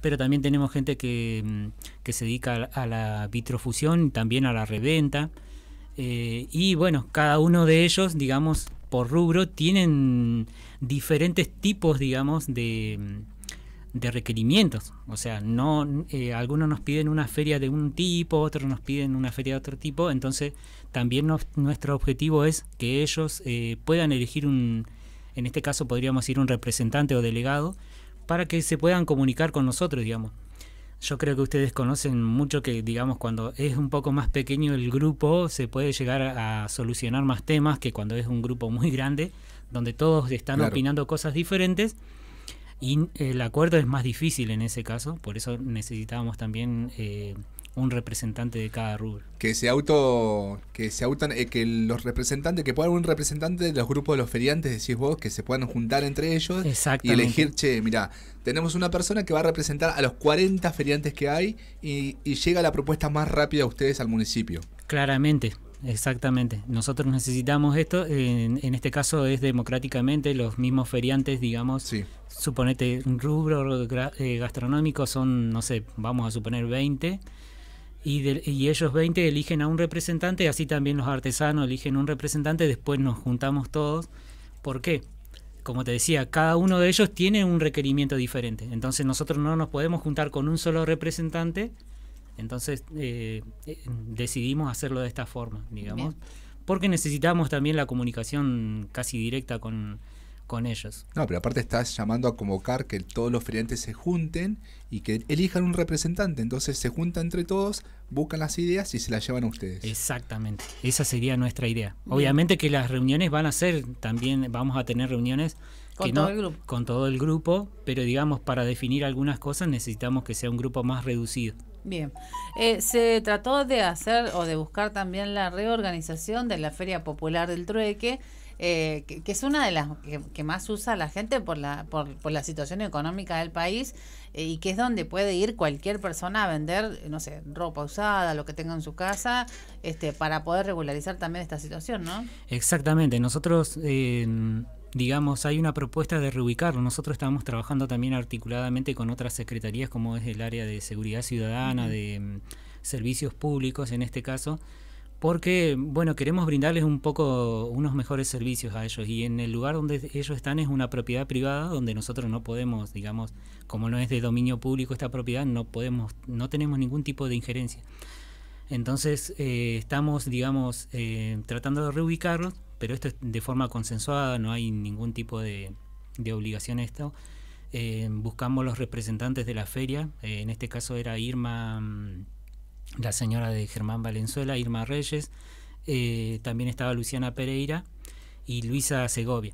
pero también tenemos gente que, mm, se dedica a la vitrofusión, también a la reventa. Eh, y bueno, cada uno de ellos, digamos, por rubro, tienen diferentes tipos, digamos, de, mm, requerimientos. O sea, no eh, algunos nos piden una feria de un tipo, otros nos piden una feria de otro tipo. Entonces, también nuestro objetivo es que ellos eh, puedan elegir un, en este caso podríamos ir un representante o delegado para que se puedan comunicar con nosotros, digamos. Yo creo que ustedes conocen mucho que, digamos, cuando es un poco más pequeño el grupo, se puede llegar a solucionar más temas que cuando es un grupo muy grande, donde todos están opinando cosas diferentes. Y eh, el acuerdo es más difícil en ese caso, por eso necesitábamos también eh, un representante de cada rubro. Que se auto, que se autan, eh, que los representantes, que pueda un representante de los grupos de los feriantes, decís vos, que se puedan juntar entre ellos y elegir, che, mira, tenemos una persona que va a representar a los 40 feriantes que hay y, llega la propuesta más rápida a ustedes al municipio. Claramente, Exactamente. Nosotros necesitamos esto. En, este caso es democráticamente los mismos feriantes, digamos. Suponete un rubro eh, gastronómico son, no sé, vamos a suponer 20 y, ellos 20 eligen a un representante, así también los artesanos eligen un representante, después nos juntamos todos. ¿Por qué? Como te decía, cada uno de ellos tiene un requerimiento diferente, entonces nosotros no nos podemos juntar con un solo representante, entonces eh, eh, decidimos hacerlo de esta forma, digamos, porque necesitamos también la comunicación casi directa con, con ellos. No, pero aparte estás llamando a convocar que todos los feriantes se junten y que elijan un representante. Entonces se junta entre todos, buscan las ideas y se las llevan a ustedes. Exactamente, esa sería nuestra idea. Obviamente que las reuniones van a ser también, vamos a tener reuniones con, todo el grupo. con todo el grupo, pero digamos, para definir algunas cosas necesitamos que sea un grupo más reducido. Bien, eh, se trató de hacer o de buscar también la reorganización de la Feria Popular del Trueque eh, que, es una de las que, más usa la gente por la, por, por la situación económica del país eh, y que es donde puede ir cualquier persona a vender, no sé, ropa usada, lo que tenga en su casa, este, para poder regularizar también esta situación, ¿no? Exactamente, nosotros... digamos, hay una propuesta de reubicarlo. Nosotros estamos trabajando también articuladamente con otras secretarías, como es el área de seguridad ciudadana, de mm, servicios públicos en este caso, porque bueno, queremos brindarles un poco unos mejores servicios a ellos y en el lugar donde ellos están es una propiedad privada donde nosotros no podemos, digamos, como no es de dominio público esta propiedad, no podemos no tenemos ningún tipo de injerencia. Entonces, eh, estamos, digamos, eh, tratando de reubicarlos, pero esto es de forma consensuada, no hay ningún tipo de, de obligación esto. Eh, buscamos los representantes de la feria, en este caso era Irma mm, la señora de Germán Valenzuela, Irma Reyes, eh, también estaba Luciana Pereira y Luisa Segovia.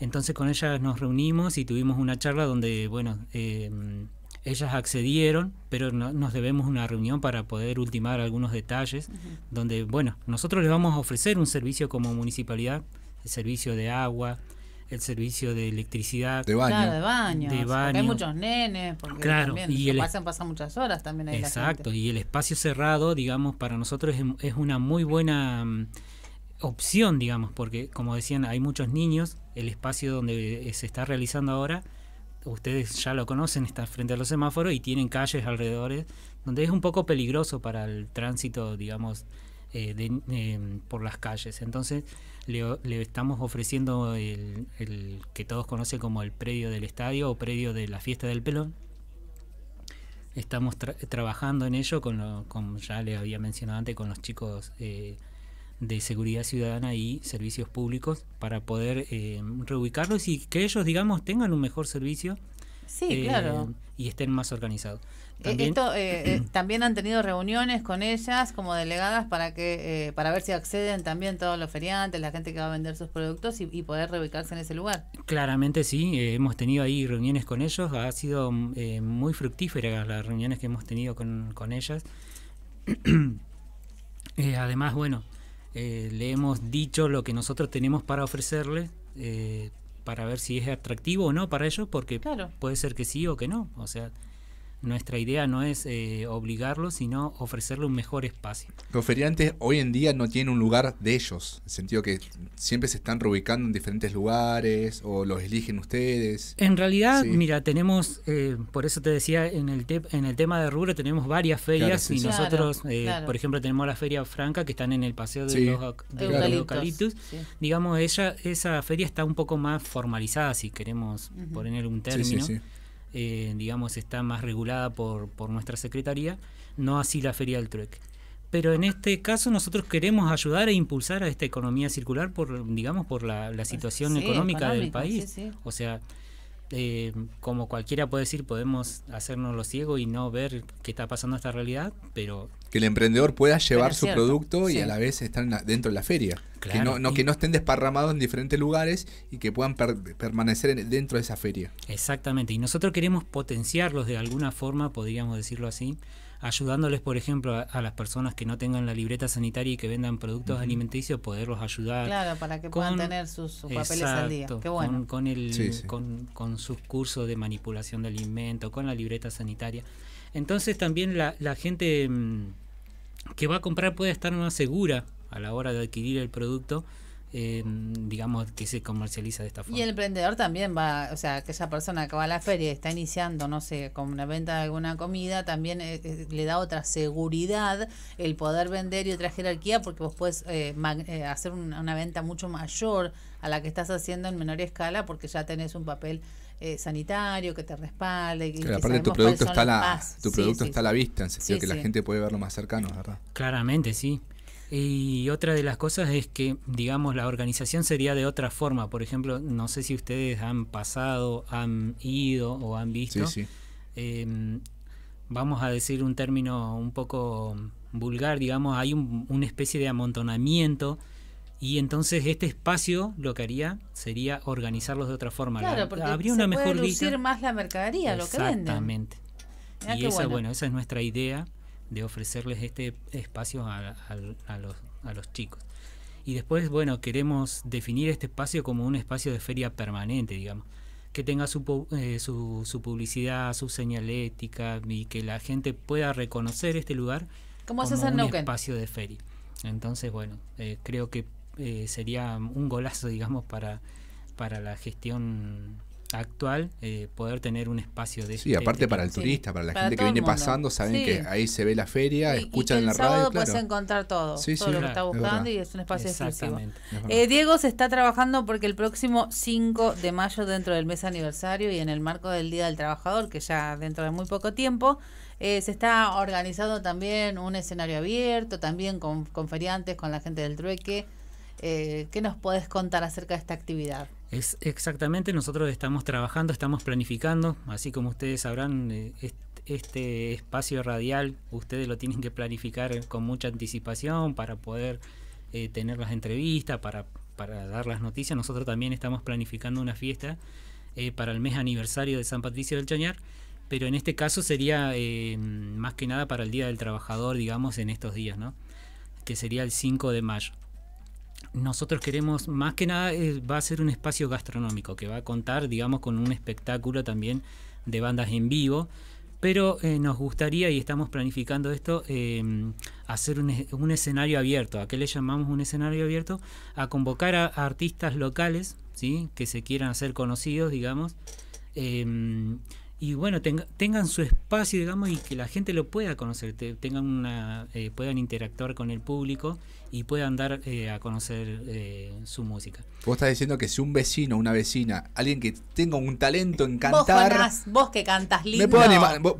Entonces con ellas nos reunimos y tuvimos una charla donde, bueno, eh, ellas accedieron, pero nos debemos una reunión para poder ultimar algunos detalles, donde, bueno, nosotros les vamos a ofrecer un servicio como municipalidad, el servicio de agua, el servicio de electricidad. De baño. de baño. hay muchos nenes, porque también y pasan, pasan muchas horas también ahí Exacto, y el espacio cerrado, digamos, para nosotros es, es una muy buena mm, opción, digamos, porque como decían, hay muchos niños, el espacio donde eh, se está realizando ahora, ustedes ya lo conocen, está frente a los semáforos y tienen calles alrededores, donde es un poco peligroso para el tránsito, digamos, eh, em, por las calles. Entonces le, estamos ofreciendo el, que todos conocen como el predio del estadio o predio de la fiesta del pelón. Estamos trabajando en ello, con como ya le había mencionado antes, con los chicos eh, de seguridad ciudadana y servicios públicos para poder em, reubicarlos y que ellos, digamos, tengan un mejor servicio Sí, eh, claro. Y estén más organizados. Eh, también, Esto, eh, también han tenido reuniones con ellas como delegadas para que para ver si acceden también todos los feriantes, la gente que va a vender sus productos y, poder reubicarse en ese lugar. Claramente sí, hemos tenido ahí reuniones con ellos, ha sido muy fructífera las reuniones que hemos tenido con, ellas. además, bueno, le hemos dicho lo que nosotros tenemos para ofrecerle para ver si es atractivo o no para ellos, porque puede ser que sí o que no. O sea, nuestra idea no es eh, obligarlo, sino ofrecerle un mejor espacio. Los feriantes hoy en día no tienen un lugar de ellos, en el sentido que siempre se están reubicando en diferentes lugares o los eligen ustedes. En realidad, mira, tenemos, eh, por eso te decía, en el, en el tema de rubro tenemos varias ferias y nosotros, eh, por ejemplo, tenemos la Feria Franca que están en el Paseo de los, de Digamos, ella, esa feria está un poco más formalizada, si queremos ponerle poner un término. Eh, digamos, está más regulada por, por nuestra Secretaría, no así la Feria del truck pero en este caso nosotros queremos ayudar e impulsar a esta economía circular por digamos por la, situación económica del país o sea eh, como cualquiera puede decir podemos hacernos los ciegos y no ver qué está pasando esta realidad pero que el emprendedor pueda llevar su producto y a la vez estar dentro de la feria. que, no, que no estén desparramados en diferentes lugares y que puedan permanecer dentro de esa feria. Exactamente, y nosotros queremos potenciarlos de alguna forma, podríamos decirlo así, ayudándoles, por ejemplo, a, las personas que no tengan la libreta sanitaria y que vendan productos alimenticios, poderlos ayudar. Claro, para que puedan tener sus, papeles al día. Con, el, Con, sus cursos de manipulación de alimento, con la libreta sanitaria. Entonces también la, gente... Mm, que va a comprar puede estar más segura a la hora de adquirir el producto. Eh, digamos, que se comercializa de esta forma. Y el emprendedor también va, o sea, aquella persona que va a la feria y está iniciando, no sé, con una venta de alguna comida, también eh, eh, le da otra seguridad el poder vender y otra jerarquía porque vos puedes hacer una venta mucho mayor a la que estás haciendo en menor escala porque ya tenés un papel eh, sanitario que te respalde. Que, aparte tu producto, está, la, tu producto está a la vista, en sentido que la gente puede verlo más cercano, ¿verdad? Claramente, sí. Y otra de las cosas es que, digamos, la organización sería de otra forma. Por ejemplo, no sé si ustedes han pasado, han ido o han visto. Eh, vamos a decir un término un poco vulgar, digamos, hay una especie de amontonamiento y entonces este espacio lo que haría sería organizarlos de otra forma. Claro, habría una mejor lucir más la mercadería, lo que venden. Exactamente. y esa, bueno. esa es nuestra idea de ofrecerles este espacio a, los, a los chicos. Y después, bueno, queremos definir este espacio como un espacio de feria permanente, digamos que tenga su, eh, su, su, publicidad, su señalética y que la gente pueda reconocer este lugar como, un espacio de feria. Entonces, bueno, eh, creo que eh, sería un golazo, digamos, para, para la gestión actual eh, poder tener un espacio de sí este aparte para el turista para la gente que viene pasando saben que ahí se ve la feria escuchan en la sábado radio puedes encontrar todo todo lo que está buscando y es un espacio exclusivo eh, Diego se está trabajando porque el próximo 5 de mayo dentro del mes aniversario y en el marco del Día del Trabajador que ya dentro de muy poco tiempo se está organizando también un escenario abierto también con, con feriantes con la gente del trueque eh, ¿Qué nos puedes contar acerca de esta actividad? Es exactamente, nosotros estamos trabajando, estamos planificando, así como ustedes sabrán, eh, este espacio radial ustedes lo tienen que planificar con mucha anticipación para poder eh, tener las entrevistas, para, dar las noticias. Nosotros también estamos planificando una fiesta eh, para el mes aniversario de San Patricio del Chañar, pero en este caso sería más que nada para el Día del Trabajador, digamos, en estos días, ¿no? que sería el 5 de mayo. Nosotros queremos, más que nada, eh, va a ser un espacio gastronómico que va a contar, digamos, con un espectáculo también de bandas en vivo. Pero eh, nos gustaría, y estamos planificando esto, em, hacer un, escenario abierto. ¿A qué le llamamos un escenario abierto? A convocar a, artistas locales, ¿sí? Que se quieran hacer conocidos, digamos. Em, y bueno, tengan su espacio, digamos, y que la gente lo pueda conocer, tengan una, eh, puedan interactuar con el público y puedan dar eh, a conocer eh, su música. Vos estás diciendo que si un vecino, una vecina, alguien que tenga un talento en cantar... Vos, vos que cantas lindo.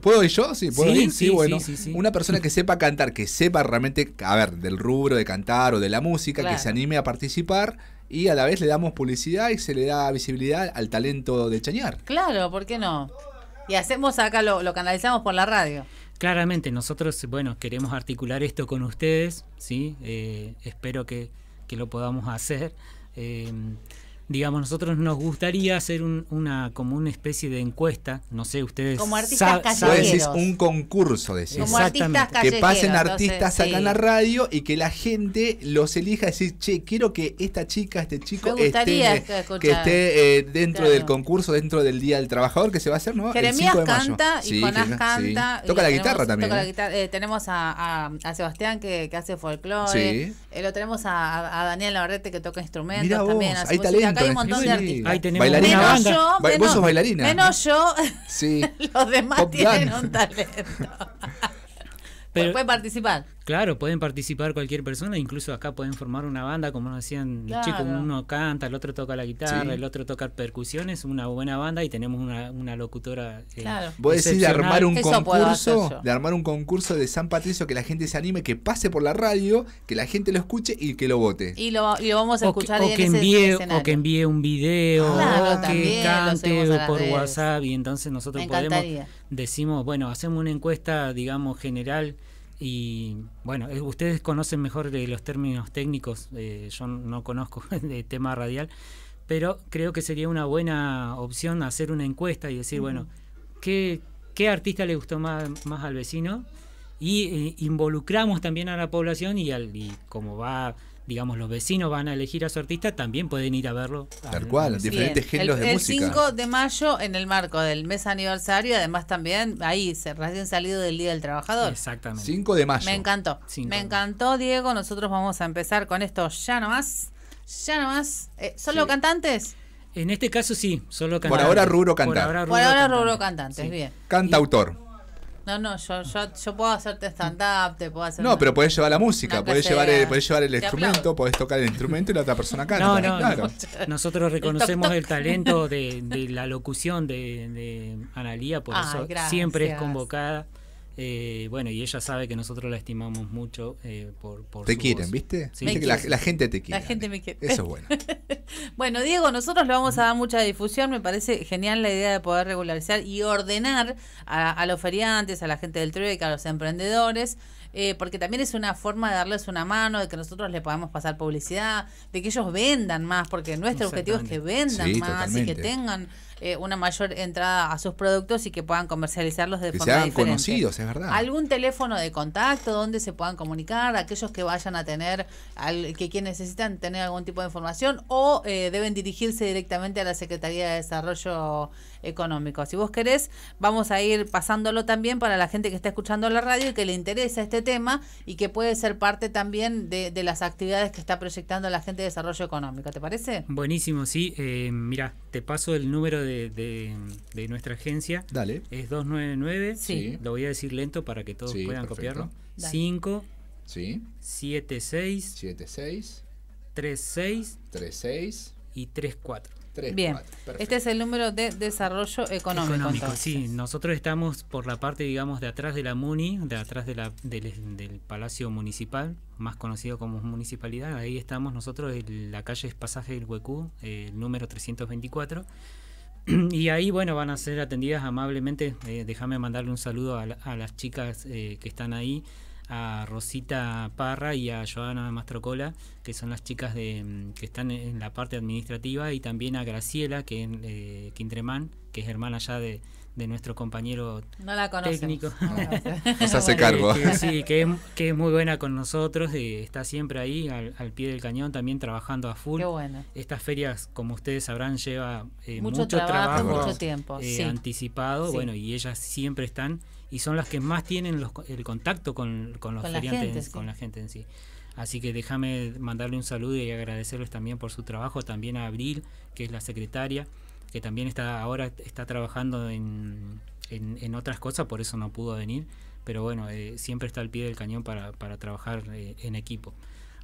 puedo yo? Sí, ¿puedo bueno. una persona que sepa cantar, que sepa realmente, a ver, del rubro de cantar o de la música, que se anime a participar y a la vez le damos publicidad y se le da visibilidad al talento de Chañar. Claro, ¿por qué no? Y hacemos acá, lo, canalizamos por la radio. Claramente, nosotros, bueno, queremos articular esto con ustedes, ¿sí? Eh, espero que, lo podamos hacer. Eh, digamos, nosotros nos gustaría hacer una como una especie de encuesta, no sé, ustedes como artistas callejeros. un concurso decís. Exactamente. que pasen artistas acá en la radio y que la gente los elija decir, "Che, quiero que esta chica, este chico esté, que esté eh, dentro del concurso, dentro del Día del Trabajador que se va a hacer, ¿no? Jeremías canta y Jonás canta. Toca la guitarra también. ¿eh? Eh, tenemos a, Sebastián que, hace folclore. lo tenemos a, Daniel Navarrete que toca instrumentos también, hay hay un montón de artistas. Ahí tenemos bailarina. Menos yo, menos, bailarina. Menos yo. Sí. Los demás tienen un talento. Pero, pueden participar. Claro, pueden participar cualquier persona, incluso acá pueden formar una banda, como nos decían los chicos, uno canta, el otro toca la guitarra, el otro toca percusiones, una buena banda y tenemos una, locutora. Eh, claro. Vos decís de armar un concurso, de armar un concurso de San Patricio que la gente se anime, que pase por la radio, que la gente lo escuche y que lo vote. Y lo, y lo vamos a escuchar o, que en envíe, o que envíe un video, o que cante por WhatsApp y entonces nosotros podemos decimos, bueno, hacemos una encuesta, digamos, general y bueno, eh, ustedes conocen mejor eh, los términos técnicos, eh, yo no conozco de tema radial, pero creo que sería una buena opción hacer una encuesta y decir, bueno, ¿qué, artista le gustó más, al vecino? Y involucramos también a la población y, al, y como va digamos, los vecinos van a elegir a su artista, también pueden ir a verlo. Tal cual, diferentes géneros de música. El 5 de mayo, en el marco del mes aniversario, además también, ahí, se, recién salido del Día del Trabajador. Exactamente. 5 de mayo. Me encantó. Me encantó, Diego. Nosotros vamos a empezar con esto ya nomás. Ya nomás. Eh, ¿Solo cantantes? En este caso sí, solo cantantes. Por ahora rubro cantante. Por ahora rubro, cantantes, bien. No, no, yo, yo, puedo hacerte stand-up, te puedo hacer. No, pero podés llevar la música, eh, podés llevar, el, llevar el instrumento, puedes podés tocar el instrumento y la otra persona canta. No, claro. Nosotros reconocemos el, talento de, la locución de, Analia, Analía, por eso siempre es convocada eh, bueno, y ella sabe que nosotros la estimamos mucho eh, por, Te quieren, ¿viste? Sí. la, gente te quiere. La gente me quiere. Eso es bueno. bueno, Diego, nosotros le vamos a dar mucha difusión. Me parece genial la idea de poder regularizar y ordenar a, los feriantes, a la gente del trueque, a los emprendedores. Eh, porque también es una forma de darles una mano, de que nosotros le podamos pasar publicidad, de que ellos vendan más, porque nuestro objetivo es que vendan más y que tengan eh, una mayor entrada a sus productos y que puedan comercializarlos de forma Sean conocidos, es verdad. ¿Algún teléfono de contacto donde se puedan comunicar aquellos que vayan a tener, al, que quien necesitan tener algún tipo de información o eh, deben dirigirse directamente a la Secretaría de Desarrollo Económico? Si vos querés, vamos a ir pasándolo también para la gente que está escuchando la radio y que le interesa este tema y que puede ser parte también de, las actividades que está proyectando la gente de desarrollo económico. ¿Te parece? Buenísimo, sí. Eh, mira, te paso el número de de, nuestra agencia es 299. Sí. Lo voy a decir lento para que todos puedan copiarlo. 5 sí. 7 6 y 3,4 Bien, este es el número de desarrollo económico. Nosotros estamos por la parte, digamos, de atrás de la MUNI, de atrás de la, del, Palacio Municipal, más conocido como Municipalidad. Ahí estamos nosotros, en la calle es Pasaje del Huecú, eh, el número 324. y ahí, bueno, van a ser atendidas amablemente. Eh, déjame mandarle un saludo a, las chicas eh, que están ahí, a Rosita Parra y a Joana Mastrocola, que son las chicas de, mm, que están en la parte administrativa, y también a Graciela, que es eh, Quintremán, es hermana ya de, nuestro compañero técnico. Nos hace cargo. Que, sí, que es, muy buena con nosotros, eh, está siempre ahí al, pie del cañón, también trabajando a full. Estas ferias, como ustedes sabrán, lleva eh, mucho, trabajo, mucho tiempo. Eh, anticipado, bueno, y ellas siempre están y son las que más tienen el contacto con, los con la gente en sí. Así que déjame mandarle un saludo y agradecerles también por su trabajo, también a Abril, que es la secretaria que también está ahora está trabajando en, en, otras cosas, por eso no pudo venir, pero bueno, eh, siempre está al pie del cañón para, para trabajar eh, en equipo.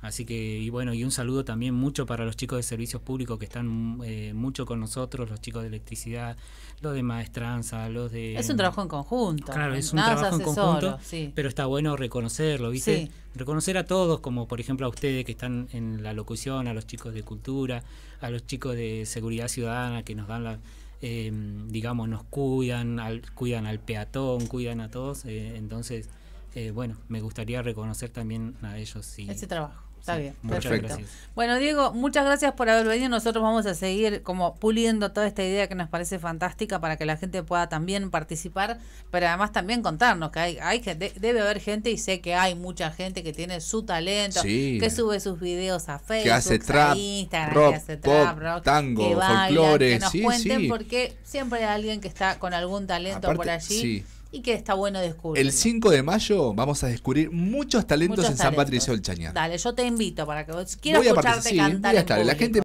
Así que, y bueno, y un saludo también mucho para los chicos de servicios públicos que están eh, mucho con nosotros, los chicos de electricidad, los de maestranza, los de... Es un trabajo en conjunto. Claro, es un trabajo en conjunto, sí. pero está bueno reconocerlo, ¿viste? Reconocer a todos, como por ejemplo a ustedes que están en la locución, a los chicos de cultura, a los chicos de seguridad ciudadana que nos dan la... Em, digamos, nos cuidan, al, cuidan al peatón, cuidan a todos, eh, entonces... Eh, bueno, me gustaría reconocer también a ellos. Y, Ese trabajo. Está bien, perfecto. Bueno, Diego, muchas gracias por haber venido. Nosotros vamos a seguir como puliendo toda esta idea que nos parece fantástica para que la gente pueda también participar, pero además también contarnos que hay, hay que debe haber gente y sé que hay mucha gente que tiene su talento, que sube sus videos a Facebook, que hace Instagram, que hace tango, que que nos cuenten porque siempre hay alguien que está con algún talento por allí y que está bueno descubrir. El 5 de mayo vamos a descubrir muchos talentos en San Patricio del Chañar. Dale, yo te invito para que quieras escucharte cantar. la gente